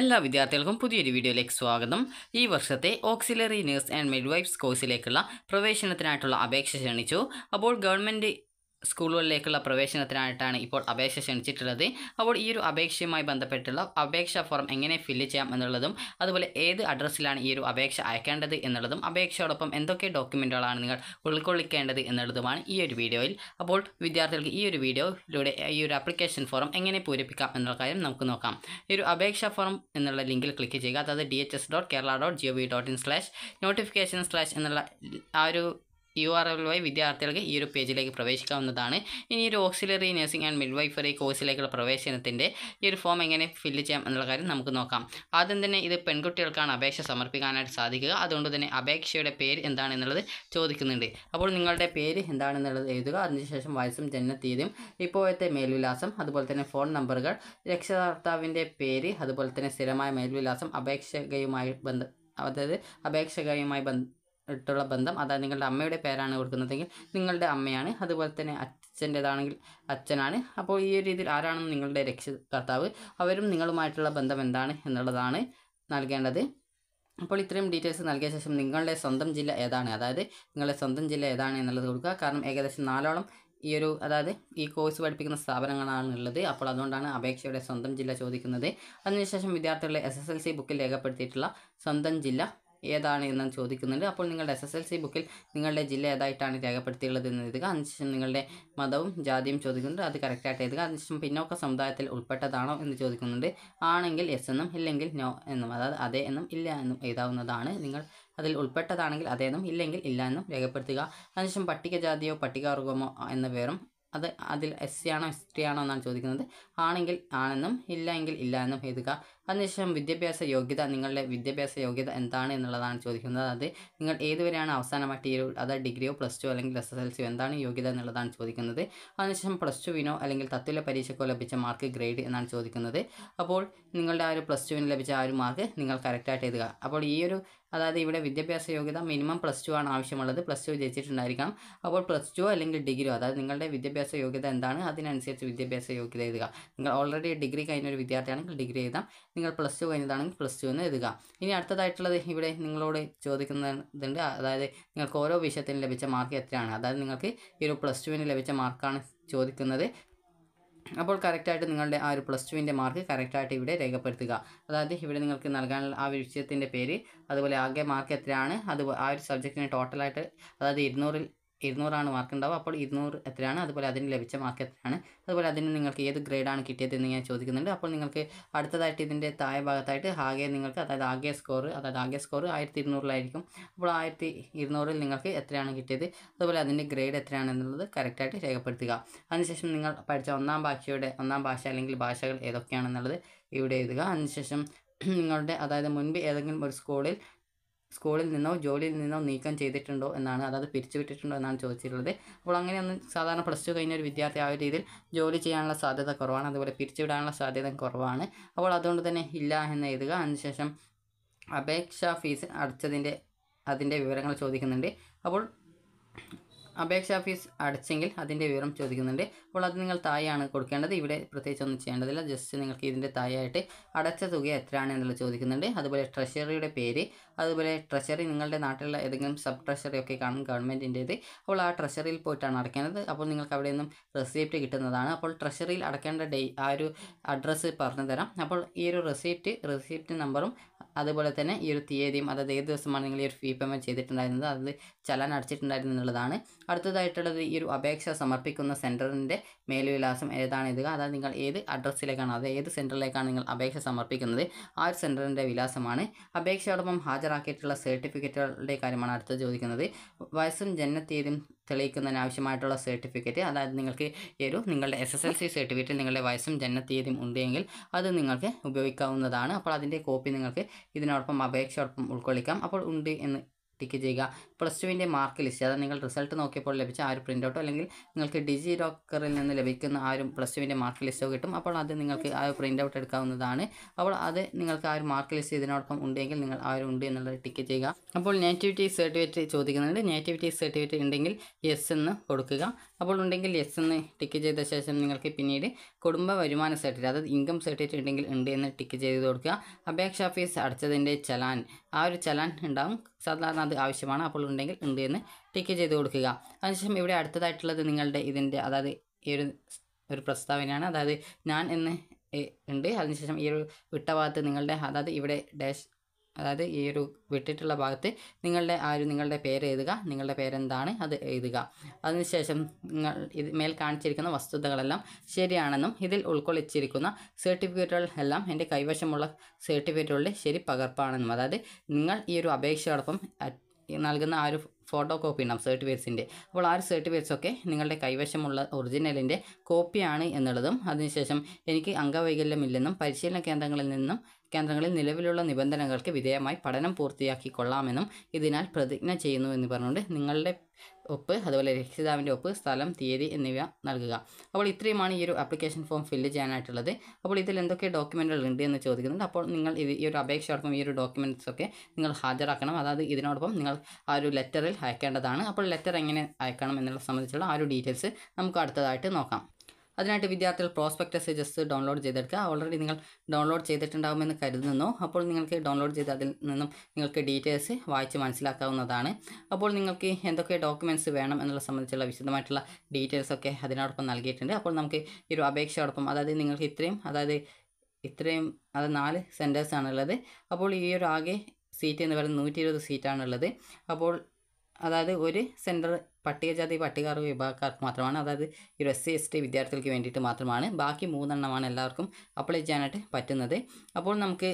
എല്ലാ വിദ്യാർത്ഥികൾക്കും പുതിയൊരു വീഡിയോയിലേക്ക് സ്വാഗതം ഈ വർഷത്തെ ഓക്സിലറി നേഴ്സ് ആൻഡ് വൈഫ്സ് കോഴ്സിലേക്കുള്ള പ്രവേശനത്തിനായിട്ടുള്ള അപേക്ഷ ക്ഷണിച്ചു അപ്പോൾ ഗവൺമെൻറ് സ്കൂളുകളിലേക്കുള്ള പ്രവേശനത്തിനായിട്ടാണ് ഇപ്പോൾ അപേക്ഷ ക്ഷണിച്ചിട്ടുള്ളത് അപ്പോൾ ഈ ഒരു അപേക്ഷയുമായി ബന്ധപ്പെട്ടുള്ള അപേക്ഷാ ഫോം എങ്ങനെ ഫില്ല് ചെയ്യാം എന്നുള്ളതും അതുപോലെ ഏത് അഡ്രസ്സിലാണ് ഈ ഒരു അപേക്ഷ അയക്കേണ്ടത് എന്നുള്ളതും അപേക്ഷയോടൊപ്പം എന്തൊക്കെ ഡോക്യുമെൻറ്റുകളാണ് നിങ്ങൾ ഉൾക്കൊള്ളിക്കേണ്ടത് എന്നുള്ളതുമാണ് ഈ ഒരു വീഡിയോയിൽ അപ്പോൾ വിദ്യാർത്ഥികൾക്ക് ഈ ഒരു വീഡിയോയിലൂടെ ഈ ഒരു അപ്ലിക്കേഷൻ ഫോം എങ്ങനെ പൂരിപ്പിക്കാം എന്നുള്ള കാര്യം നമുക്ക് നോക്കാം ഈ ഒരു അപേക്ഷാ ഫോം എന്നുള്ള ലിങ്കിൽ ക്ലിക്ക് ചെയ്യുക അതായത് D H S dot Kerala dot G O V dot in slash notification slash എന്നുള്ള ആ ഒരു യു ആർ എൽ വൈ വിദ്യാർത്ഥികൾക്ക് ഈ ഒരു പേജിലേക്ക് പ്രവേശിക്കാവുന്നതാണ് ഇനി ഒരു ഓക്സിലറി നഴ്സിംഗ് ആൻഡ് മിഡ്വൈഫറി കോഴ്സിലേക്കുള്ള പ്രവേശനത്തിൻ്റെ ഈ ഒരു ഫോം എങ്ങനെ ഫില്ല് ചെയ്യാം എന്നുള്ള കാര്യം നമുക്ക് നോക്കാം ആദ്യം തന്നെ ഇത് പെൺകുട്ടികൾക്കാണ് അപേക്ഷ സമർപ്പിക്കാനായിട്ട് സാധിക്കുക അതുകൊണ്ട് തന്നെ അപേക്ഷയുടെ പേര് എന്താണെന്നുള്ളത് ചോദിക്കുന്നുണ്ട് അപ്പോൾ നിങ്ങളുടെ പേര് എന്താണെന്നുള്ളത് എഴുതുക അതിനുശേഷം വയസ്സും ജനനത്തീയതിയും ഇപ്പോഴത്തെ മേൽവിലാസം അതുപോലെ തന്നെ ഫോൺ നമ്പറുകൾ രക്ഷകർത്താവിൻ്റെ പേര് അതുപോലെ തന്നെ സ്ഥിരമായ മേൽവിലാസം അപേക്ഷകയുമായി ബന്ധ അതായത് അപേക്ഷകയുമായി ബന്ധ ഇട്ടുള്ള ബന്ധം അതായത് നിങ്ങളുടെ അമ്മയുടെ പേരാണ് കൊടുക്കുന്നതെങ്കിൽ നിങ്ങളുടെ അമ്മയാണ് അതുപോലെ തന്നെ അച്ഛൻ്റെതാണെങ്കിൽ അച്ഛനാണ് അപ്പോൾ ഈ ഒരു രീതിയിൽ ആരാണെന്ന് നിങ്ങളുടെ രക്ഷകർത്താവ് അവരും നിങ്ങളുമായിട്ടുള്ള ബന്ധം എന്താണ് എന്നുള്ളതാണ് നൽകേണ്ടത് അപ്പോൾ ഇത്രയും ഡീറ്റെയിൽസ് നൽകിയ ശേഷം നിങ്ങളുടെ സ്വന്തം ജില്ല ഏതാണ് അതായത് നിങ്ങളുടെ സ്വന്തം ജില്ല ഏതാണ് എന്നുള്ളത് കൊടുക്കുക കാരണം ഏകദേശം നാലോളം ഈ ഒരു അതായത് ഈ കോഴ്സ് പഠിപ്പിക്കുന്ന സ്ഥാപനങ്ങളാണ് ഉള്ളത് അപ്പോൾ അതുകൊണ്ടാണ് അപേക്ഷയുടെ സ്വന്തം ജില്ല ചോദിക്കുന്നത് അതിനുശേഷം വിദ്യാർത്ഥികളുടെ എസ് എസ് എൽ സി ബുക്കിൽ രേഖപ്പെടുത്തിയിട്ടുള്ള സ്വന്തം ജില്ല ഏതാണ് എന്ന് ചോദിക്കുന്നുണ്ട് അപ്പോൾ നിങ്ങളുടെ എസ് എസ് എൽ സി ബുക്കിൽ നിങ്ങളുടെ ജില്ല ഏതായിട്ടാണ് രേഖപ്പെടുത്തിയുള്ളത് എന്ന് എഴുതുക അതിനുശേഷം നിങ്ങളുടെ മതവും ജാതിയും ചോദിക്കുന്നുണ്ട് അത് കറക്റ്റായിട്ട് എഴുതുക അതിനുശേഷം പിന്നോക്ക സമുദായത്തിൽ ഉൾപ്പെട്ടതാണോ എന്ന് ചോദിക്കുന്നുണ്ട് ആണെങ്കിൽ എസ് എന്നും ഇല്ലെങ്കിൽ നോ എന്നും അതായത് അതെ എന്നും ഇല്ല എന്നും എഴുതാവുന്നതാണ് നിങ്ങൾ അതിൽ ഉൾപ്പെട്ടതാണെങ്കിൽ അതേന്നും ഇല്ലെങ്കിൽ ഇല്ല എന്നും രേഖപ്പെടുത്തുക അതിനുശേഷം പട്ടികജാതിയോ പട്ടികവർഗമോ എന്ന പേരും അത് അതിൽ എസ് സി ആണോ എസ് ടി ആണോ എന്നാണ് ചോദിക്കുന്നത് ആണെങ്കിൽ ആണെന്നും ഇല്ല എങ്കിൽ ഇല്ല എന്നും എഴുതുക അതിനുശേഷം വിദ്യാഭ്യാസ യോഗ്യത നിങ്ങളുടെ വിദ്യാഭ്യാസ യോഗ്യത എന്താണ് എന്നുള്ളതാണ് ചോദിക്കുന്നത് അത് നിങ്ങൾ ഏതുവരെയാണ് അവസാനമായിട്ട് അത് ഡിഗ്രിയോ പ്ലസ് ടു അല്ലെങ്കിൽ എസ് എസ് എൽ സിയോ എന്താണ് യോഗ്യത എന്നുള്ളതാണ് ചോദിക്കുന്നത് അതിനുശേഷം പ്ലസ് ടുവിനോ അല്ലെങ്കിൽ തത്തുല്യ പരീക്ഷയ്ക്കോ ലഭിച്ച മാർക്ക് ഗ്രേഡ് എന്നാണ് ചോദിക്കുന്നത് അപ്പോൾ നിങ്ങളുടെ ആ ഒരു പ്ലസ് ടുവിന് ലഭിച്ച ആ ഒരു മാർക്ക് നിങ്ങൾ കറക്റ്റായിട്ട് എഴുതുക അപ്പോൾ ഈ ഒരു അതായത് ഇവിടെ വിദ്യാഭ്യാസ യോഗ്യത മിനിമം പ്ലസ് ടു ആണ് ആവശ്യമുള്ളത് പ്ലസ് ടു ജയിച്ചിട്ടുണ്ടായിരിക്കാം അപ്പോൾ പ്ലസ് ടു അല്ലെങ്കിൽ ഡിഗ്രിയോ അതായത് നിങ്ങളുടെ വിദ്യാഭ്യാസ യോഗ്യത എന്താണ് അതിനനുസരിച്ച് വിദ്യാഭ്യാസ യോഗ്യത എഴുതുക നിങ്ങൾ ഓൾറെഡി ഡിഗ്രി കഴിഞ്ഞ ഒരു വിദ്യാർത്ഥിയാണെങ്കിൽ ഡിഗ്രി എഴുതാം നിങ്ങൾ പ്ലസ് ടു കഴിഞ്ഞതാണെങ്കിൽ പ്ലസ് ടു എന്ന് എഴുതുക ഇനി അടുത്തതായിട്ടുള്ളത് ഇവിടെ നിങ്ങളോട് ചോദിക്കുന്നതുണ്ട് അതായത് നിങ്ങൾക്ക് ഓരോ വിഷയത്തിന് ലഭിച്ച മാർക്ക് എത്രയാണ് അതായത് നിങ്ങൾക്ക് ഈ ഒരു പ്ലസ് ടുവിന് ലഭിച്ച മാർക്കാണ് ചോദിക്കുന്നത് അപ്പോൾ കറക്റ്റായിട്ട് നിങ്ങളുടെ ആ ഒരു പ്ലസ് ടുവിൻ്റെ മാർക്ക് കറക്റ്റായിട്ട് ഇവിടെ രേഖപ്പെടുത്തുക അതായത് ഇവിടെ നിങ്ങൾക്ക് നൽകാനുള്ള ആ വിഷയത്തിൻ്റെ പേര് അതുപോലെ ആകെ മാർക്ക് എത്രയാണ് അത് ആ ഒരു സബ്ജക്റ്റിന് ടോട്ടലായിട്ട് അതായത് ഇരുന്നൂറിൽ ഇരുന്നൂറാണ് മാർക്ക് ഉണ്ടാവുക അപ്പോൾ ഇരുന്നൂറ് എത്രയാണ് അതുപോലെ അതിന് ലഭിച്ച മാർക്ക് എത്രയാണ് അതുപോലെ അതിന് നിങ്ങൾക്ക് ഏത് ഗ്രേഡാണ് കിട്ടിയതെന്ന് ഞാൻ ചോദിക്കുന്നുണ്ട് അപ്പോൾ നിങ്ങൾക്ക് അടുത്തതായിട്ട് ഇതിൻ്റെ താഴെ ഭാഗത്തായിട്ട് ആകെ നിങ്ങൾക്ക് അതായത് ആകെ സ്കോർ അതായത് ആകെ സ്കോർ ആയിരത്തി ഇരുന്നൂറിലായിരിക്കും അപ്പോൾ ആയിരത്തി ഇരുന്നൂറിൽ നിങ്ങൾക്ക് എത്രയാണ് കിട്ടിയത് അതുപോലെ അതിൻ്റെ ഗ്രേഡ് എത്രയാണെന്നുള്ളത് കറക്റ്റായിട്ട് രേഖപ്പെടുത്തുക അതിനുശേഷം നിങ്ങൾ പഠിച്ച ഒന്നാം ഭാഷയുടെ ഒന്നാം ഭാഷ അല്ലെങ്കിൽ ഭാഷകൾ ഏതൊക്കെയാണെന്നുള്ളത് ഇവിടെ എഴുതുക അതിനുശേഷം നിങ്ങളുടെ അതായത് മുൻപ് ഏതെങ്കിലും ഒരു സ്കൂളിൽ സ്കൂളിൽ നിന്നോ ജോലിയിൽ നിന്നോ നീക്കം ചെയ്തിട്ടുണ്ടോ എന്നാണ് അതായത് പിരിച്ചുവിട്ടിട്ടുണ്ടോ എന്നാണ് ചോദിച്ചിട്ടുള്ളത് അപ്പോൾ അങ്ങനെയൊന്നും സാധാരണ പ്ലസ് ടു കഴിഞ്ഞ ഒരു വിദ്യാർത്ഥി ആ ഒരു രീതിയിൽ ജോലി ചെയ്യാനുള്ള സാധ്യത കുറവാണ് അതുപോലെ പിരിച്ചുവിടാനുള്ള സാധ്യത കുറവാണ് അപ്പോൾ അതുകൊണ്ട് തന്നെ ഇല്ല എന്ന് എഴുതുക അതിനുശേഷം അപേക്ഷാ ഫീസ് അടച്ചതിൻ്റെ അതിൻ്റെ വിവരങ്ങൾ ചോദിക്കുന്നുണ്ട് അപ്പോൾ അപേക്ഷാ ഫീസ് അടച്ചെങ്കിൽ അതിൻ്റെ വിവരം ചോദിക്കുന്നുണ്ട് അപ്പോൾ അത് നിങ്ങൾ തായാണ് കൊടുക്കേണ്ടത് ഇവിടെ പ്രത്യേകിച്ച് ഒന്നും ചെയ്യേണ്ടതില്ല ജസ്റ്റ് നിങ്ങൾക്ക് ഇതിൻ്റെ തായായിട്ട് അടച്ച തുക എത്രയാണ് എന്നുള്ളത് ചോദിക്കുന്നുണ്ട് അതുപോലെ ട്രഷറിയുടെ പേര് അതുപോലെ ട്രഷറി നിങ്ങളുടെ നാട്ടിലുള്ള ഏതെങ്കിലും സബ് ട്രഷറി ഒക്കെ കാണും ഗവൺമെൻറ്റിൻ്റേത് അപ്പോൾ ആ ട്രഷറിയിൽ പോയിട്ടാണ് അടയ്ക്കേണ്ടത് അപ്പോൾ നിങ്ങൾക്ക് അവിടെ നിന്നും റെസിപ്റ്റ് കിട്ടുന്നതാണ് അപ്പോൾ ട്രഷറിയിൽ അടക്കേണ്ട ഡേ ആ ഒരു അഡ്രസ്സ് പറഞ്ഞു തരാം അപ്പോൾ ഈ ഒരു റെസിപ്റ്റ് റെസിപ്റ്റ് നമ്പറും അതുപോലെ തന്നെ ഈ ഒരു തീയതിയും അതായത് ഏത് ദിവസമാണ് നിങ്ങൾ ഈ ഒരു ഫീ പേയ്മെൻറ്റ് ചെയ്തിട്ടുണ്ടായിരുന്നത് അത് ചലാൻ അടച്ചിട്ടുണ്ടായിരുന്നു എന്നുള്ളതാണ് അടുത്തതായിട്ടുള്ളത് ഈ ഒരു അപേക്ഷ സമർപ്പിക്കുന്ന സെൻറ്ററിൻ്റെ മേൽവിലാസം ഇത് അതായത് നിങ്ങൾ ഏത് അഡ്രസ്സിലേക്കാണ് അത് ഏത് സെൻറ്ററിലേക്കാണ് നിങ്ങൾ അപേക്ഷ സമർപ്പിക്കുന്നത് ആ ഒരു സെൻറ്ററിൻ്റെ വിലാസമാണ് അപേക്ഷയോടൊപ്പം ഹാജരാക്കിയിട്ടുള്ള സർട്ടിഫിക്കറ്റുകളുടെ കാര്യമാണ് അടുത്ത് ചോദിക്കുന്നത് വയസ്സും ജനനത്തീയതും തെളിയിക്കുന്നതിന് ആവശ്യമായിട്ടുള്ള സർട്ടിഫിക്കറ്റ് അതായത് നിങ്ങൾക്ക് ഈ ഒരു നിങ്ങളുടെ S S L C certificate നിങ്ങളുടെ വയസ്സും ജനനത്തീയതിയും ഉണ്ടെങ്കിൽ അത് നിങ്ങൾക്ക് ഉപയോഗിക്കാവുന്നതാണ് അപ്പോൾ അതിൻ്റെ കോപ്പി നിങ്ങൾക്ക് ഇതിനോടൊപ്പം അപേക്ഷയോടൊപ്പം ഉൾക്കൊള്ളിക്കാം അപ്പോൾ ഉണ്ട് എന്ന് ടിക്ക് ചെയ്യുക പ്ലസ് ടുവിൻ്റെ മാർക്ക് ലിസ്റ്റ് അതായത് നിങ്ങൾ റിസൾട്ട് നോക്കിയപ്പോൾ ലഭിച്ച ആ ഒരു പ്രിൻ്റ് ഔട്ടോ അല്ലെങ്കിൽ നിങ്ങൾക്ക് ഡിജി ലോക്കറിൽ നിന്ന് ലഭിക്കുന്ന ആ ഒരു പ്ലസ് ടുവിൻ്റെ മാർക്ക് ലിസ്റ്റോ കിട്ടും അപ്പോൾ അത് നിങ്ങൾക്ക് ആ ഒരു പ്രിൻ്റ് ഔട്ട് എടുക്കാവുന്നതാണ് അപ്പോൾ അത് നിങ്ങൾക്ക് ആ ഒരു മാർക്ക് ലിസ്റ്റ് ഇതിനോടൊപ്പം ഉണ്ടെങ്കിൽ നിങ്ങൾ ആ ഒരു ഉണ്ട് എന്നുള്ളത് ടിക്ക് ചെയ്യുക അപ്പോൾ നേറ്റിവിറ്റി സർട്ടിഫിക്കറ്റ് ചോദിക്കുന്നുണ്ട് നേറ്റിവിറ്റി സർട്ടിഫിക്കറ്റ് ഉണ്ടെങ്കിൽ യെസ് എന്ന് കൊടുക്കുക അപ്പോൾ ഉണ്ടെങ്കിൽ യെസ് എന്ന് ടിക്ക് ചെയ്ത ശേഷം നിങ്ങൾക്ക് പിന്നീട് കുടുംബ വരുമാന സർട്ടിഫിക്കറ്റ് അതായത് ഇൻകം സർട്ടിഫിക്കറ്റ് ഉണ്ടെങ്കിൽ ഉണ്ട് എന്ന് ടിക്ക് ചെയ്ത് കൊടുക്കുക അപേക്ഷാ ഫീസ് അടച്ചതിൻ്റെ ചലാൻ ആ ഒരു ചലാൻ ഉണ്ടാവും സാധാരണ അത് ആവശ്യമാണ് അപ്പോൾ ഉണ്ടെങ്കിൽ ഉണ്ട് എന്ന് ടിക്ക് ചെയ്ത് കൊടുക്കുക അതിനുശേഷം ഇവിടെ അടുത്തതായിട്ടുള്ളത് നിങ്ങളുടെ ഇതിൻ്റെ അതായത് ഈ ഒരു ഒരു പ്രസ്താവനയാണ് അതായത് ഞാൻ എന്ന് ഉണ്ട് അതിനുശേഷം ഈ ഒരു വിട്ട ഭാഗത്ത് നിങ്ങളുടെ അതായത് ഇവിടെ ഡാഷ് അതായത് ഈ ഒരു വിട്ടിട്ടുള്ള ഭാഗത്ത് നിങ്ങളുടെ ആ ഒരു നിങ്ങളുടെ പേര് എഴുതുക നിങ്ങളുടെ പേരെന്താണ് അത് എഴുതുക അതിനുശേഷം നിങ്ങൾ ഇത് മേൽ കാണിച്ചിരിക്കുന്ന വസ്തുതകളെല്ലാം ശരിയാണെന്നും ഇതിൽ ഉൾക്കൊള്ളിച്ചിരിക്കുന്ന സർട്ടിഫിക്കറ്റുകൾ എല്ലാം എൻ്റെ കൈവശമുള്ള സർട്ടിഫിക്കറ്റുകളുടെ ശരി പകർപ്പാണെന്നും അതായത് നിങ്ങൾ ഈ ഒരു അപേക്ഷയോടൊപ്പം നൽകുന്ന ആ ഒരു ഫോട്ടോ കോപ്പി ഉണ്ടാവും സർട്ടിഫിക്കറ്റ്സിൻ്റെ അപ്പോൾ ആ ഒരു സർട്ടിഫിക്കറ്റ്സ് ഒക്കെ നിങ്ങളുടെ കൈവശമുള്ള ഒറിജിനലിൻ്റെ കോപ്പിയാണ് എന്നുള്ളതും അതിനുശേഷം എനിക്ക് അംഗവൈകല്യമില്ലെന്നും പരിശീലന കേന്ദ്രങ്ങളിൽ നിന്നും കേന്ദ്രങ്ങളിൽ നിലവിലുള്ള നിബന്ധനകൾക്ക് വിധേയമായി പഠനം പൂർത്തിയാക്കിക്കൊള്ളാമെന്നും ഇതിനാൽ പ്രതിജ്ഞ ചെയ്യുന്നു എന്ന് പറഞ്ഞുകൊണ്ട് നിങ്ങളുടെ ഒപ്പ് അതുപോലെ രക്ഷിതാവിൻ്റെ ഒപ്പ് സ്ഥലം തീയതി എന്നിവ നൽകുക അപ്പോൾ ഇത്രയുമാണ് ഈ ഒരു ആപ്ലിക്കേഷൻ ഫോം ഫില്ല് ചെയ്യാനായിട്ടുള്ളത് അപ്പോൾ ഇതിൽ എന്തൊക്കെ ഡോക്യുമെൻറ്റുകൾ ഉണ്ട് എന്ന് ചോദിക്കുന്നുണ്ട് അപ്പോൾ നിങ്ങൾ ഇത് ഈ ഒരു അപേക്ഷയോടൊപ്പം ഈ ഒരു ഡോക്യുമെൻറ്റ്സ് ഒക്കെ നിങ്ങൾ ഹാജരാക്കണം അതായത് ഇതിനോടൊപ്പം നിങ്ങൾ ആ ഒരു ലെറ്ററിൽ അയക്കേണ്ടതാണ് അപ്പോൾ ലെറ്റർ എങ്ങനെ അയക്കണം എന്നുള്ള സംബന്ധിച്ചുള്ള ആ ഒരു ഡീറ്റെയിൽസ് നമുക്ക് അടുത്തതായിട്ട് നോക്കാം അതിനായിട്ട് വിദ്യാർത്ഥികൾ പ്രോസ്പെക്ടസ് ജസ്റ്റ് ഡൗൺലോഡ് ചെയ്തെടുക്കുക ഓൾറെഡി നിങ്ങൾ ഡൗൺലോഡ് ചെയ്തിട്ടുണ്ടാകുമെന്ന് കരുതുന്നു അപ്പോൾ നിങ്ങൾക്ക് ഡൗൺലോഡ് ചെയ്ത് അതിൽ നിന്നും നിങ്ങൾക്ക് ഡീറ്റെയിൽസ് വായിച്ച് മനസ്സിലാക്കാവുന്നതാണ് അപ്പോൾ നിങ്ങൾക്ക് എന്തൊക്കെ ഡോക്യുമെൻറ്റ്സ് വേണം എന്നുള്ള സംബന്ധിച്ചുള്ള വിശദമായിട്ടുള്ള ഡീറ്റെയിൽസ് ഒക്കെ അതിനോടൊപ്പം നൽകിയിട്ടുണ്ട് അപ്പോൾ നമുക്ക് ഈ ഒരു അപേക്ഷയോടൊപ്പം അതായത് നിങ്ങൾക്ക് ഇത്രയും അതായത് ഇത്രയും അത് നാല് സെൻറ്റേഴ്സാണുള്ളത് അപ്പോൾ ഈ ഒരു ആകെ സീറ്റ് എന്ന് പറയുന്നത് നൂറ്റി ഇരുപത് സീറ്റാണുള്ളത് അപ്പോൾ അതായത് ഒരു സെൻറ്റർ പട്ടികജാതി പട്ടികാർ വിഭാഗക്കാർക്ക് മാത്രമാണ് അതായത് ഈ എസ് സി എസ് ടി വിദ്യാർത്ഥികൾക്ക് വേണ്ടിയിട്ട് മാത്രമാണ് ബാക്കി മൂന്നെണ്ണമാണ് എല്ലാവർക്കും അപ്ലൈ ചെയ്യാനായിട്ട് പറ്റുന്നത് അപ്പോൾ നമുക്ക്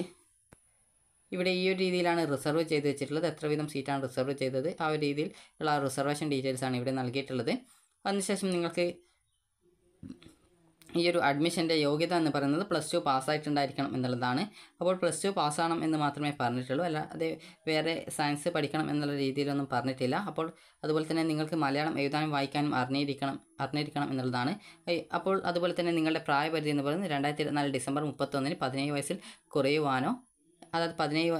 ഇവിടെ ഈ ഒരു രീതിയിലാണ് റിസർവ് ചെയ്ത് വെച്ചിട്ടുള്ളത് എത്ര വീതം സീറ്റാണ് റിസർവ് ചെയ്തത് ആ ഒരു രീതിയിൽ ഉള്ള റിസർവേഷൻ ഡീറ്റെയിൽസ് ആണ് ഇവിടെ നൽകിയിട്ടുള്ളത് അതിനുശേഷം നിങ്ങൾക്ക് ഈ ഒരു അഡ്മിഷൻ്റെ യോഗ്യത എന്ന് പറയുന്നത് പ്ലസ് ടു പാസ്സായിട്ടുണ്ടായിരിക്കണം എന്നുള്ളതാണ് അപ്പോൾ പ്ലസ് ടു പാസ്സാകണം എന്ന് മാത്രമേ പറഞ്ഞിട്ടുള്ളൂ അല്ല അത് വേറെ സയൻസ് പഠിക്കണം എന്നുള്ള രീതിയിലൊന്നും പറഞ്ഞിട്ടില്ല അപ്പോൾ അതുപോലെ തന്നെ നിങ്ങൾക്ക് മലയാളം എഴുതാനും വായിക്കാനും അറിഞ്ഞിരിക്കണം അറിഞ്ഞിരിക്കണം എന്നുള്ളതാണ് അപ്പോൾ അതുപോലെ തന്നെ നിങ്ങളുടെ പ്രായപരിധി എന്ന് പറയുന്നത് രണ്ടായിരത്തി ഇരുപത്തിനാല് ഡിസംബർ മുപ്പത്തൊന്നിന് പതിനേഴ് വയസ്സിൽ കുറയുവാനോ അതായത് പതിനേഴ്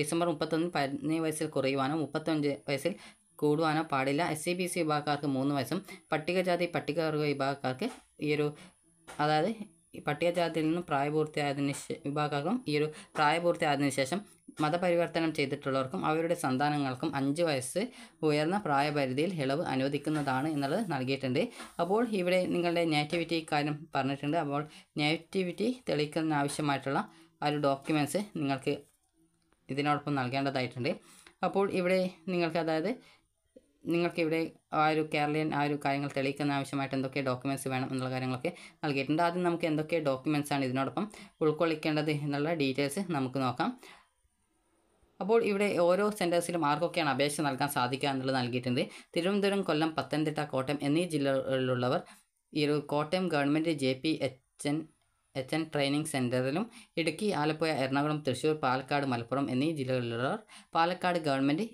ഡിസംബർ മുപ്പത്തൊന്നിന് പതിനേഴ് വയസ്സിൽ കുറയുവാനോ മുപ്പത്തഞ്ച് വയസ്സിൽ കൂടുവാനോ പാടില്ല എസ് സി ബി സി വിഭാഗക്കാർക്ക് മൂന്ന് വയസ്സും പട്ടികജാതി പട്ടികവർഗ വിഭാഗക്കാർക്ക് ഈ ഒരു അതായത് പട്ടികജാതിയിൽ നിന്നും ശേഷം വിഭാഗം ഈ ഒരു പ്രായപൂർത്തിയായതിനു ശേഷം മതപരിവർത്തനം ചെയ്തിട്ടുള്ളവർക്കും അവരുടെ സന്താനങ്ങൾക്കും അഞ്ച് വയസ്സ് ഉയർന്ന പ്രായപരിധിയിൽ ഇളവ് അനുവദിക്കുന്നതാണ് എന്നുള്ളത് നൽകിയിട്ടുണ്ട് അപ്പോൾ ഇവിടെ നിങ്ങളുടെ നേറ്റിവിറ്റി കാര്യം പറഞ്ഞിട്ടുണ്ട് അപ്പോൾ നേറ്റിവിറ്റി തെളിയിക്കുന്നതിനാവശ്യമായിട്ടുള്ള ആ ഒരു ഡോക്യുമെൻറ്റ്സ് നിങ്ങൾക്ക് ഇതിനോടൊപ്പം നൽകേണ്ടതായിട്ടുണ്ട് അപ്പോൾ ഇവിടെ നിങ്ങൾക്ക് അതായത് നിങ്ങൾക്കിവിടെ ആ ഒരു കേരളീയൻ ആ ഒരു കാര്യങ്ങൾ തെളിയിക്കുന്ന ആവശ്യമായിട്ട് എന്തൊക്കെ ഡോക്യുമെൻറ്റ്സ് വേണം എന്നുള്ള കാര്യങ്ങളൊക്കെ നൽകിയിട്ടുണ്ട് ആദ്യം നമുക്ക് എന്തൊക്കെ ഡോക്യുമെൻറ്റ്സ് ആണ് ഇതിനോടൊപ്പം ഉൾക്കൊള്ളിക്കേണ്ടത് എന്നുള്ള ഡീറ്റെയിൽസ് നമുക്ക് നോക്കാം അപ്പോൾ ഇവിടെ ഓരോ സെൻറ്റേഴ്സിലും ആർക്കൊക്കെയാണ് അപേക്ഷ നൽകാൻ സാധിക്കുക എന്നുള്ളത് നൽകിയിട്ടുണ്ട് തിരുവനന്തപുരം കൊല്ലം പത്തനംതിട്ട കോട്ടയം എന്നീ ജില്ലകളിലുള്ളവർ ഈ ഒരു Kottayam government J P H N H N training സെൻറ്ററിലും ഇടുക്കി ആലപ്പുഴ എറണാകുളം തൃശ്ശൂർ പാലക്കാട് മലപ്പുറം എന്നീ ജില്ലകളിലുള്ളവർ Palakkad government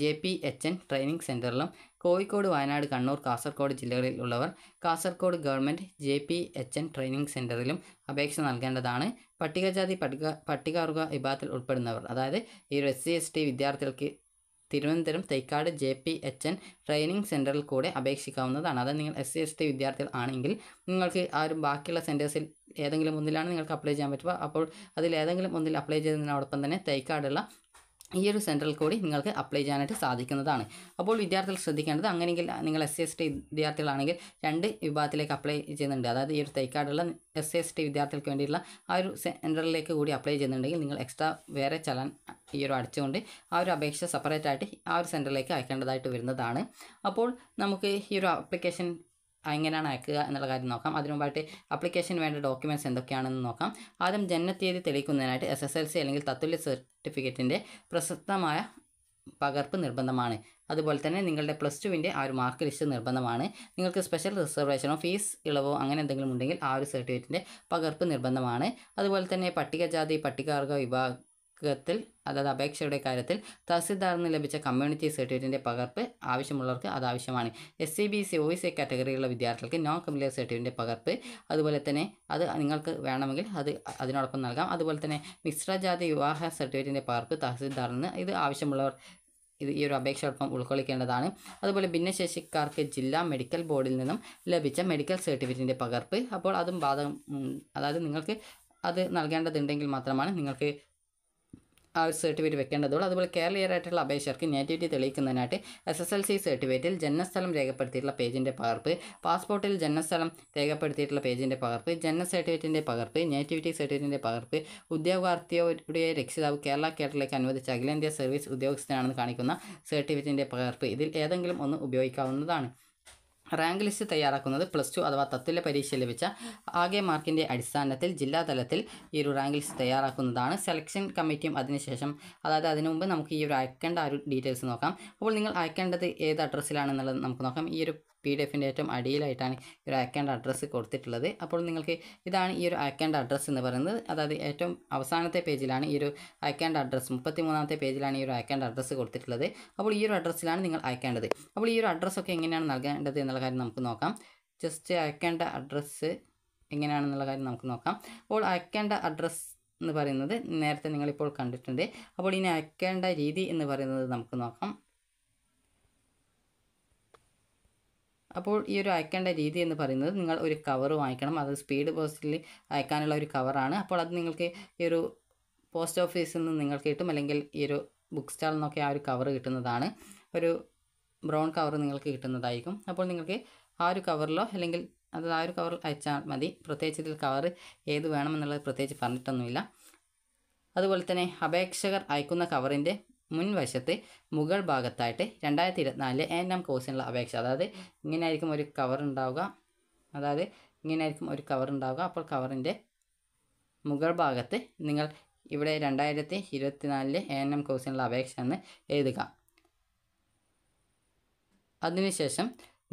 J P H N training സെൻറ്ററിലും കോഴിക്കോട് വയനാട് കണ്ണൂർ കാസർഗോഡ് ജില്ലകളിൽ ഉള്ളവർ Kasaragod government J P H N training സെൻറ്ററിലും അപേക്ഷ നൽകേണ്ടതാണ് പട്ടികജാതി പട്ടിക പട്ടികവർഗ വിഭാഗത്തിൽ ഉൾപ്പെടുന്നവർ അതായത് ഈ ഒരു എസ് സി എസ് ടി വിദ്യാർത്ഥികൾക്ക് Thiruvananthapuram Thycaud J P H N training സെൻറ്ററിൽ കൂടെ അപേക്ഷിക്കാവുന്നതാണ് അതായത് നിങ്ങൾ എസ് സി എസ് ടി വിദ്യാർത്ഥികൾ ആണെങ്കിൽ നിങ്ങൾക്ക് ആ ഒരു ബാക്കിയുള്ള സെൻറ്റേഴ്സിൽ ഏതെങ്കിലും ഒന്നിലാണ് നിങ്ങൾക്ക് അപ്ലൈ ചെയ്യാൻ പറ്റുക അപ്പോൾ അതിൽ ഏതെങ്കിലും ഒന്നിൽ അപ്ലൈ ചെയ്തതിനോടൊപ്പം തന്നെ തൈക്കാടുള്ള ഈ ഒരു സെൻട്രൽ കോഡി നിങ്ങൾക്ക് അപ്ലൈ ചെയ്യാനായിട്ട് സാധിക്കുന്നതാണ് അപ്പോൾ വിദ്യാർത്ഥികൾ ശ്രദ്ധിക്കേണ്ടത് അങ്ങനെയെങ്കിൽ നിങ്ങൾ എസ് സി എസ് ടി വിദ്യാർത്ഥികളാണെങ്കിൽ രണ്ട് വിഭാഗത്തിലേക്ക് അപ്ലൈ ചെയ്യുന്നുണ്ട് അതായത് ഈ ഒരു തൈക്കാടുള്ള എസ് സി എസ് ടി വിദ്യാർത്ഥികൾക്ക് വേണ്ടിയിട്ടുള്ള ആ ഒരു സെൻട്രലിലേക്ക് കൂടി അപ്ലൈ ചെയ്യുന്നുണ്ടെങ്കിൽ നിങ്ങൾ എക്സ്ട്രാ വേറെ ചലൻ ഈ ഒരു അടച്ചുകൊണ്ട് ആ ഒരു അപേക്ഷ സെപ്പറേറ്റ് ആയിട്ട് ആ ഒരു സെൻറ്ററിലേക്ക് അയക്കേണ്ടതായിട്ട് വരുന്നതാണ് അപ്പോൾ നമുക്ക് ഈ ഒരു അപ്ലിക്കേഷൻ എങ്ങനെയാണ് അയക്കുക എന്നുള്ള കാര്യം നോക്കാം അതിനു മുമ്പായിട്ട് വേണ്ട ഡോക്യുമെൻറ്റ്സ് എന്തൊക്കെയാണെന്ന് നോക്കാം ആദ്യം ജനനത്തീയതി തെളിയിക്കുന്നതിനായിട്ട് എസ് എസ് എൽ സി അല്ലെങ്കിൽ തത്തുല്യ സർട്ടിഫിക്കറ്റിൻ്റെ പ്രസക്തമായ പകർപ്പ് നിർബന്ധമാണ് അതുപോലെ തന്നെ നിങ്ങളുടെ പ്ലസ് ടുവിൻ്റെ ആ ഒരു മാർക്ക് ലിസ്റ്റ് നിർബന്ധമാണ് നിങ്ങൾക്ക് സ്പെഷ്യൽ റിസർവേഷനോ ഫീസ് ഇളവോ അങ്ങനെ എന്തെങ്കിലും ഉണ്ടെങ്കിൽ ആ ഒരു സർട്ടിഫിക്കറ്റിൻ്റെ പകർപ്പ് നിർബന്ധമാണ് അതുപോലെ തന്നെ പട്ടികജാതി പട്ടികവർഗ വിഭാഗ ത്തിൽ അതായത് അപേക്ഷയുടെ കാര്യത്തിൽ തഹസിൽദാറിൽ നിന്ന് ലഭിച്ച കമ്മ്യൂണിറ്റി സർട്ടിഫിക്കറ്റിൻ്റെ പകർപ്പ് ആവശ്യമുള്ളവർക്ക് അത് ആവശ്യമാണ് S C B C O C കാറ്റഗറിയിലുള്ള വിദ്യാർത്ഥികൾക്ക് നോൺ ക്രിമിനൽ സർട്ടിഫിക്കറ്റിൻ്റെ പകർപ്പ് അതുപോലെ തന്നെ അത് നിങ്ങൾക്ക് വേണമെങ്കിൽ അത് അതിനോടൊപ്പം നൽകാം അതുപോലെ തന്നെ മിശ്രജാതി വിവാഹ സർട്ടിഫിക്കറ്റിൻ്റെ പകർപ്പ് തഹസിൽദാറിൽ നിന്ന് ഇത് ആവശ്യമുള്ളവർ ഇത് ഈ ഒരു അപേക്ഷയോടൊപ്പം ഉൾക്കൊള്ളിക്കേണ്ടതാണ് അതുപോലെ ഭിന്നശേഷിക്കാർക്ക് ജില്ലാ മെഡിക്കൽ ബോർഡിൽ നിന്നും ലഭിച്ച മെഡിക്കൽ സർട്ടിഫിക്കറ്റിൻ്റെ പകർപ്പ് അപ്പോൾ അതും ബാധകം അതായത് നിങ്ങൾക്ക് അത് നൽകേണ്ടതുണ്ടെങ്കിൽ മാത്രമാണ് നിങ്ങൾക്ക് ആ ഒരു സർട്ടിഫിക്കറ്റ് വെക്കേണ്ടതുള്ളൂ അതുപോലെ കേരളീയരായിട്ടുള്ള അപേക്ഷകർക്ക് നേറ്റിവിറ്റി തെളിയിക്കുന്നതിനായിട്ട് എസ് എസ് എൽ സി സർട്ടിഫിക്കറ്റിൽ ജനനസ്ഥലം രേഖപ്പെടുത്തിയിട്ടുള്ള പേജിൻ്റെ പകർപ്പ് പാസ്പോർട്ടിൽ ജനനസ്ഥലം രേഖപ്പെടുത്തിയിട്ടുള്ള പേജിൻ്റെ പകർപ്പ് ജനന സർട്ടിഫിക്കറ്റിൻ്റെ പകർപ്പ് നേറ്റിവിറ്റി സർട്ടിഫിക്കറ്റിൻ്റെ പകർപ്പ് ഉദ്യോഗാർത്ഥിയുടെ രക്ഷിതാവ് കേരള കേരളത്തിലേക്ക് അനുവദിച്ച അഖിലേന്ത്യാ സർവീസ് ഉദ്യോഗസ്ഥനാണെന്ന് കാണിക്കുന്ന സർട്ടിഫിക്കറ്റിൻ്റെ പകർപ്പ് ഇതിൽ ഏതെങ്കിലും ഒന്ന് ഉപയോഗിക്കാവുന്നതാണ് റാങ്ക് ലിസ്റ്റ് തയ്യാറാക്കുന്നത് പ്ലസ് ടു അഥവാ തത്തുല്യ പരീക്ഷ ലഭിച്ച ആകെ മാർക്കിൻ്റെ അടിസ്ഥാനത്തിൽ ജില്ലാതലത്തിൽ ഈ ഒരു റാങ്ക് ലിസ്റ്റ് തയ്യാറാക്കുന്നതാണ് സെലക്ഷൻ കമ്മിറ്റിയും അതിനുശേഷം അതായത് അതിനു മുമ്പ് നമുക്ക് ഈ ഒരു അയക്കേണ്ട ആ ഒരു ഡീറ്റെയിൽസ് നോക്കാം അപ്പോൾ നിങ്ങൾ അയക്കേണ്ടത് ഏത് അഡ്രസ്സിലാണെന്നുള്ളത് നമുക്ക് നോക്കാം ഈ ഒരു പി ഡി എഫിൻ്റെ ഏറ്റവും അടിയിലായിട്ടാണ് ഈ ഒരു അയക്കേണ്ട അഡ്രസ്സ് കൊടുത്തിട്ടുള്ളത് അപ്പോൾ നിങ്ങൾക്ക് ഇതാണ് ഈ ഒരു അയക്കേണ്ട അഡ്രസ്സ് എന്ന് പറയുന്നത് അതായത് ഏറ്റവും അവസാനത്തെ പേജിലാണ് ഈ ഒരു അയക്കേണ്ട അഡ്രസ്സ് മുപ്പത്തി മൂന്നാമത്തെ പേജിലാണ് ഈ ഒരു അയക്കേണ്ട അഡ്രസ്സ് കൊടുത്തിട്ടുള്ളത് അപ്പോൾ ഈ ഒരു അഡ്രസ്സിലാണ് നിങ്ങൾ അയക്കേണ്ടത് അപ്പോൾ ഈ ഒരു അഡ്രസ്സൊക്കെ എങ്ങനെയാണ് നൽകേണ്ടത് എന്നുള്ള കാര്യം നമുക്ക് നോക്കാം ജസ്റ്റ് അയക്കേണ്ട അഡ്രസ്സ് എങ്ങനെയാണെന്നുള്ള കാര്യം നമുക്ക് നോക്കാം അപ്പോൾ അയക്കേണ്ട അഡ്രസ്സ് എന്ന് പറയുന്നത് നേരത്തെ നിങ്ങളിപ്പോൾ കണ്ടിട്ടുണ്ട് അപ്പോൾ ഇനി അയക്കേണ്ട രീതി എന്ന് പറയുന്നത് നമുക്ക് നോക്കാം അപ്പോൾ ഈ ഒരു അയക്കേണ്ട രീതി എന്ന് പറയുന്നത് നിങ്ങൾ ഒരു കവർ വാങ്ങിക്കണം അത് സ്പീഡ് പോസ്റ്റിൽ അയക്കാനുള്ള ഒരു കവറാണ് അപ്പോൾ അത് നിങ്ങൾക്ക് ഈ ഒരു പോസ്റ്റ് ഓഫീസിൽ നിന്ന് നിങ്ങൾക്ക് കിട്ടും അല്ലെങ്കിൽ ഈ ഒരു ബുക്ക് സ്റ്റാളിൽ നിന്നൊക്കെ ആ ഒരു കവർ കിട്ടുന്നതാണ് ഒരു ബ്രൗൺ കവർ നിങ്ങൾക്ക് കിട്ടുന്നതായിരിക്കും അപ്പോൾ നിങ്ങൾക്ക് ആ ഒരു കവറിലോ അല്ലെങ്കിൽ അത് ആ ഒരു കവറിൽ അയച്ചാൽ മതി പ്രത്യേകിച്ച് ഇതിൽ കവർ ഏത് വേണമെന്നുള്ളത് പ്രത്യേകിച്ച് പറഞ്ഞിട്ടൊന്നുമില്ല അതുപോലെ തന്നെ അപേക്ഷകർ അയക്കുന്ന കവറിൻ്റെ മുൻവശത്ത് മുകൾ ഭാഗത്തായിട്ട് രണ്ടായിരത്തി ഇരുപത്തിനാലിലെ എൻ എം കോഴ്സിനുള്ള അപേക്ഷ അതായത് ഇങ്ങനെ ആയിരിക്കും ഒരു കവർ ഉണ്ടാവുക അതായത് ഇങ്ങനെ ആയിരിക്കും ഒരു കവർ ഉണ്ടാവുക അപ്പോൾ കവറിൻ്റെ മുകൾ ഭാഗത്ത് നിങ്ങൾ ഇവിടെ രണ്ടായിരത്തി ഇരുപത്തിനാലിലെ എൻ എം കോഴ്സിനുള്ള അപേക്ഷ എന്ന് എഴുതുക അതിനുശേഷം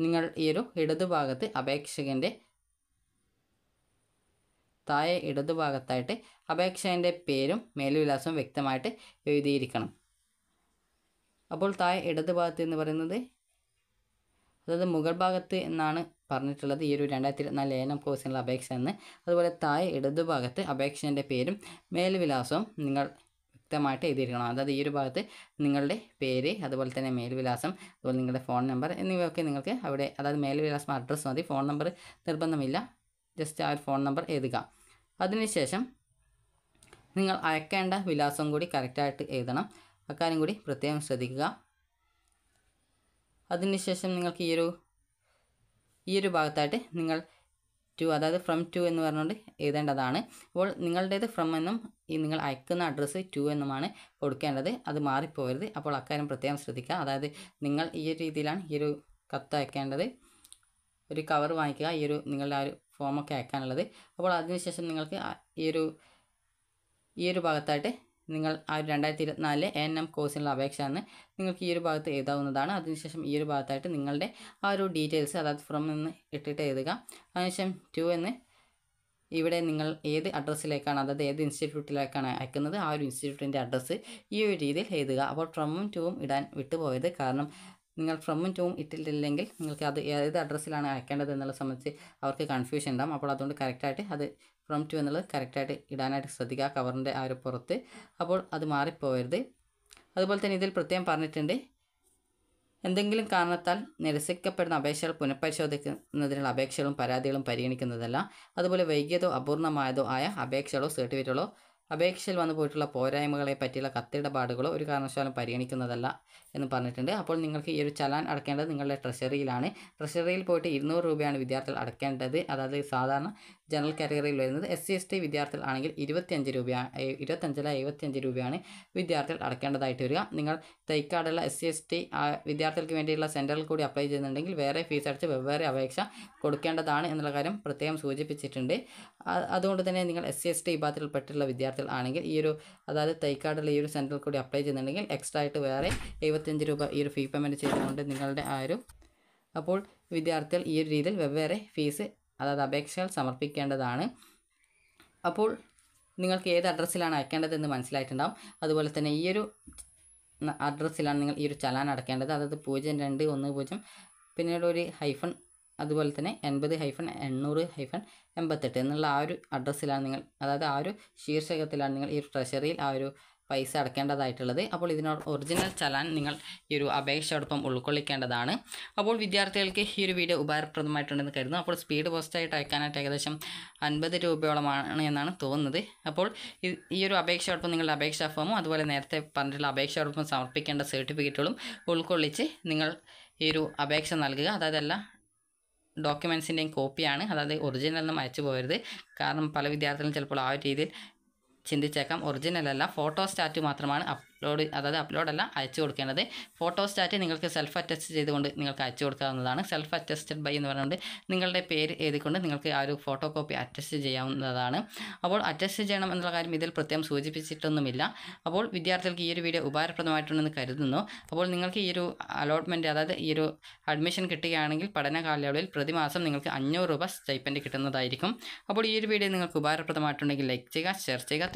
നിങ്ങൾ ഈ ഒരു ഇടതുഭാഗത്ത് അപേക്ഷകൻ്റെ താഴെ ഇടതുഭാഗത്തായിട്ട് അപേക്ഷകൻ്റെ പേരും മേലുവിലാസവും വ്യക്തമായിട്ട് എഴുതിയിരിക്കണം അപ്പോൾ താഴെ ഇടത് ഭാഗത്ത് എന്ന് പറയുന്നത് അതായത് മുകൾ ഭാഗത്ത് എന്നാണ് പറഞ്ഞിട്ടുള്ളത് ഈ ഒരു രണ്ടായിരത്തി ഇരുപത്തിനാല് ലയനം കോഴ്സിനുള്ള അപേക്ഷ എന്ന് അതുപോലെ താഴെ ഇടതു ഭാഗത്ത് അപേക്ഷൻ്റെ പേരും മേൽവിലാസവും നിങ്ങൾ വ്യക്തമായിട്ട് എഴുതിയിരിക്കണം അതായത് ഈ ഒരു ഭാഗത്ത് നിങ്ങളുടെ പേര് അതുപോലെ തന്നെ മേൽവിലാസം അതുപോലെ നിങ്ങളുടെ ഫോൺ നമ്പർ എന്നിവയൊക്കെ നിങ്ങൾക്ക് അവിടെ അതായത് മേൽവിലാസം അഡ്രസ്സ് മതി ഫോൺ നമ്പർ നിർബന്ധമില്ല ജസ്റ്റ് ആ ഒരു ഫോൺ നമ്പർ എഴുതുക അതിനുശേഷം നിങ്ങൾ അയക്കേണ്ട വിലാസം കൂടി കറക്റ്റായിട്ട് എഴുതണം അക്കാര്യം കൂടി പ്രത്യേകം ശ്രദ്ധിക്കുക അതിനുശേഷം നിങ്ങൾക്ക് ഈ ഒരു ഈ ഒരു ഭാഗത്തായിട്ട് നിങ്ങൾ ടു അതായത് ഫ്രം ടു എന്ന് പറഞ്ഞുകൊണ്ട് എഴുതേണ്ടതാണ് അപ്പോൾ നിങ്ങളുടേത് ഫ്രം എന്നും ഈ നിങ്ങൾ അയക്കുന്ന അഡ്രസ്സ് ടു എന്നുമാണ് കൊടുക്കേണ്ടത് അത് മാറിപ്പോകരുത് അപ്പോൾ അക്കാര്യം പ്രത്യേകം ശ്രദ്ധിക്കുക അതായത് നിങ്ങൾ ഈ ഒരു രീതിയിലാണ് ഈ ഒരു കത്ത് അയക്കേണ്ടത് ഒരു കവർ വാങ്ങിക്കുക ഈ ഒരു നിങ്ങളുടെ ആ ഒരു ഫോമൊക്കെ അയക്കാനുള്ളത് അപ്പോൾ അതിനുശേഷം നിങ്ങൾക്ക് ഈ ഒരു ഈ ഒരു ഭാഗത്തായിട്ട് നിങ്ങൾ ആ ഒരു രണ്ടായിരത്തി ഇരുപത്തിനാലിലെ എൻ എം കോഴ്സിനുള്ള അപേക്ഷ എന്ന് നിങ്ങൾക്ക് ഈ ഒരു ഭാഗത്ത് എഴുതാവുന്നതാണ് അതിനുശേഷം ഈ ഒരു ഭാഗത്തായിട്ട് നിങ്ങളുടെ ആ ഒരു ഡീറ്റെയിൽസ് അതായത് ഫ്രം എന്ന് ഇട്ടിട്ട് എഴുതുക അതിനുശേഷം ടു എന്ന് ഇവിടെ നിങ്ങൾ ഏത് അഡ്രസ്സിലേക്കാണ് അതായത് ഏത് ഇൻസ്റ്റിറ്റ്യൂട്ടിലേക്കാണ് അയക്കുന്നത് ആ ഒരു ഇൻസ്റ്റിറ്റ്യൂട്ടിൻ്റെ അഡ്രസ്സ് ഈ ഒരു രീതിയിൽ എഴുതുക അപ്പോൾ ഫ്രമും ടൂവും ഇടാൻ വിട്ടുപോയത് കാരണം നിങ്ങൾ ഫ്രമും ടൂവും ഇട്ടിട്ടില്ലെങ്കിൽ നിങ്ങൾക്ക് അത് ഏത് അഡ്രസ്സിലാണ് അയക്കേണ്ടത് എന്നുള്ള സംബന്ധിച്ച് അവർക്ക് കൺഫ്യൂഷൻ ഉണ്ടാകും അപ്പോൾ അതുകൊണ്ട് കറക്റ്റായിട്ട് അത് ഫ്രം ടു എന്നുള്ളത് കറക്റ്റായിട്ട് ഇടാനായിട്ട് ശ്രദ്ധിക്കുക കവറിൻ്റെ ആ ഒരു പുറത്ത് അപ്പോൾ അത് മാറിപ്പോവരുത് അതുപോലെ തന്നെ ഇതിൽ പ്രത്യേകം പറഞ്ഞിട്ടുണ്ട് എന്തെങ്കിലും കാരണത്താൽ നിരസിക്കപ്പെടുന്ന അപേക്ഷകൾ പുനഃപരിശോധിക്കുന്നതിനുള്ള അപേക്ഷകളും പരാതികളും പരിഗണിക്കുന്നതല്ല അതുപോലെ വൈകിയതോ അപൂർണമായതോ ആയ അപേക്ഷകളോ സർട്ടിഫിക്കറ്റുകളോ അപേക്ഷയിൽ വന്നു പോയിട്ടുള്ള പോരായ്മകളെ പറ്റിയുള്ള കത്തിടപാടുകളോ ഒരു കാരണവശാലും പരിഗണിക്കുന്നതല്ല എന്ന് പറഞ്ഞിട്ടുണ്ട് അപ്പോൾ നിങ്ങൾക്ക് ഈ ഒരു ചലാൻ അടക്കേണ്ടത് നിങ്ങളുടെ ട്രഷറിയിലാണ് ട്രഷറിയിൽ പോയിട്ട് ഇരുന്നൂറ് രൂപയാണ് വിദ്യാർത്ഥികൾ അടക്കേണ്ടത് അതായത് സാധാരണ ജനറൽ കാറ്റഗറിയിൽ വരുന്നത് എസ് സി എസ് ടി ആണെങ്കിൽ ഇരുപത്തിയഞ്ച് രൂപ ഇരുപത്തഞ്ചല്ല എഴുപത്തിയഞ്ച് രൂപയാണ് വിദ്യാർത്ഥികൾ അടക്കേണ്ടതായിട്ട് വരിക നിങ്ങൾ തൈക്കാടുള്ള എസ് സി എസ് ടി വിദ്യാർത്ഥികൾക്ക് വേണ്ടിയുള്ള സെൻറ്ററിൽ കൂടി അപ്ലൈ ചെയ്യുന്നുണ്ടെങ്കിൽ വേറെ ഫീസ് അടച്ച് വെവ്വേറെ അപേക്ഷ കൊടുക്കേണ്ടതാണ് എന്നുള്ള കാര്യം പ്രത്യേകം സൂചിപ്പിച്ചിട്ടുണ്ട് അതുകൊണ്ട് തന്നെ നിങ്ങൾ എസ് സി എസ് ടി വിഭാഗത്തിൽ തരത്തിൽ ആണെങ്കിൽ ഈ ഒരു അതായത് തൈക്കാടുള്ള ഈ ഒരു സെൻറ്ററിൽ കൂടി അപ്ലൈ ചെയ്യുന്നുണ്ടെങ്കിൽ എക്സ്ട്രാ ആയിട്ട് വേറെ എഴുപത്തഞ്ച് രൂപ ഈ ഒരു ഫീ പേയ്മെൻറ്റ് ചെയ്തുകൊണ്ട് നിങ്ങളുടെ ആ ഒരു അപ്പോൾ വിദ്യാർത്ഥികൾ ഈ ഒരു രീതിയിൽ വെവ്വേറെ ഫീസ് അതായത് അപേക്ഷകൾ സമർപ്പിക്കേണ്ടതാണ് അപ്പോൾ നിങ്ങൾക്ക് ഏത് അഡ്രസ്സിലാണ് അയക്കേണ്ടതെന്ന് മനസ്സിലായിട്ടുണ്ടാവും അതുപോലെ തന്നെ ഈ ഒരു അഡ്രസ്സിലാണ് നിങ്ങൾ ഈ ഒരു ചലാൻ അടക്കേണ്ടത് അതായത് പൂജ്യം രണ്ട് ഒന്ന് പൂജ്യം പിന്നീട് ഒരു ഹൈഫൺ അതുപോലെ തന്നെ എൺപത് ഹൈഫൺ എണ്ണൂറ് ഹൈഫൺ എൺപത്തെട്ട് എന്നുള്ള ആ ഒരു അഡ്രസ്സിലാണ് നിങ്ങൾ അതായത് ആ ഒരു ശീർഷകത്തിലാണ് നിങ്ങൾ ഈ ട്രഷറിയിൽ ആ ഒരു പൈസ അടക്കേണ്ടതായിട്ടുള്ളത് അപ്പോൾ ഇതിനോട് ഒറിജിനൽ ചലാൻ നിങ്ങൾ ഈ ഒരു അപേക്ഷയോടൊപ്പം ഉൾക്കൊള്ളിക്കേണ്ടതാണ് അപ്പോൾ വിദ്യാർത്ഥികൾക്ക് ഈ ഒരു വീഡിയോ ഉപകാരപ്രദമായിട്ടുണ്ടെന്ന് കരുതുന്നു അപ്പോൾ സ്പീഡ് പോസ്റ്റായിട്ട് അയക്കാനായിട്ട് ഏകദേശം അൻപത് രൂപയോളമാണ് എന്നാണ് തോന്നുന്നത് അപ്പോൾ ഈ ഒരു അപേക്ഷയോടൊപ്പം നിങ്ങളുടെ അപേക്ഷാ ഫോമും അതുപോലെ നേരത്തെ പറഞ്ഞിട്ടുള്ള അപേക്ഷയോടൊപ്പം സമർപ്പിക്കേണ്ട സർട്ടിഫിക്കറ്റുകളും ഉൾക്കൊള്ളിച്ച് നിങ്ങൾ ഈ ഒരു അപേക്ഷ നൽകുക അതായത് എല്ലാ ഡോക്യുമെൻസിൻ്റെയും കോപ്പിയാണ് അതായത് ഒറിജിനൽ ഒന്നും അയച്ചു പോകരുത് കാരണം പല വിദ്യാർത്ഥികളും ചിലപ്പോൾ ആ ഒരു രീതിയിൽ ചിന്തിച്ചേക്കാം ഒറിജിനൽ അല്ല ഫോട്ടോ സ്റ്റാറ്റ് മാത്രമാണ് അപ്ലോഡ് അതായത് അപ്ലോഡ് അല്ല അയച്ചു കൊടുക്കേണ്ടത് ഫോട്ടോ സ്റ്റാറ്റ് നിങ്ങൾക്ക് സെൽഫ് അറ്റസ്റ്റ് ചെയ്തുകൊണ്ട് നിങ്ങൾക്ക് അയച്ചു കൊടുക്കാവുന്നതാണ് സെൽഫ് അറ്റസ്റ്റഡ് ബൈ എന്ന് പറഞ്ഞുകൊണ്ട് നിങ്ങളുടെ പേര് എഴുതിക്കൊണ്ട് നിങ്ങൾക്ക് ആ ഒരു ഫോട്ടോ കോപ്പി അറ്റസ്റ്റ് ചെയ്യാവുന്നതാണ് അപ്പോൾ അറ്റസ്റ്റ് ചെയ്യണം എന്നുള്ള കാര്യം ഇതിൽ പ്രത്യേകം സൂചിപ്പിച്ചിട്ടൊന്നുമില്ല അപ്പോൾ വിദ്യാർത്ഥികൾക്ക് ഈ ഒരു വീഡിയോ ഉപകാരപ്രദമായിട്ടുണ്ടെന്ന് കരുതുന്നു അപ്പോൾ നിങ്ങൾക്ക് ഈ ഒരു അലോട്ട്മെൻറ്റ് അതായത് ഈ ഒരു അഡ്മിഷൻ കിട്ടുകയാണെങ്കിൽ പഠന കാലയളവിൽ പ്രതിമാസം നിങ്ങൾക്ക് അഞ്ഞൂറ് രൂപ സ്റ്റൈപ്പൻ്റ് കിട്ടുന്നതായിരിക്കും അപ്പോൾ ഈ ഒരു വീഡിയോ നിങ്ങൾക്ക് ഉപകാരപ്രദമായിട്ടുണ്ടെങ്കിൽ ലൈക്ക് ചെയ്യുക ഷെയർ ചെയ്യുക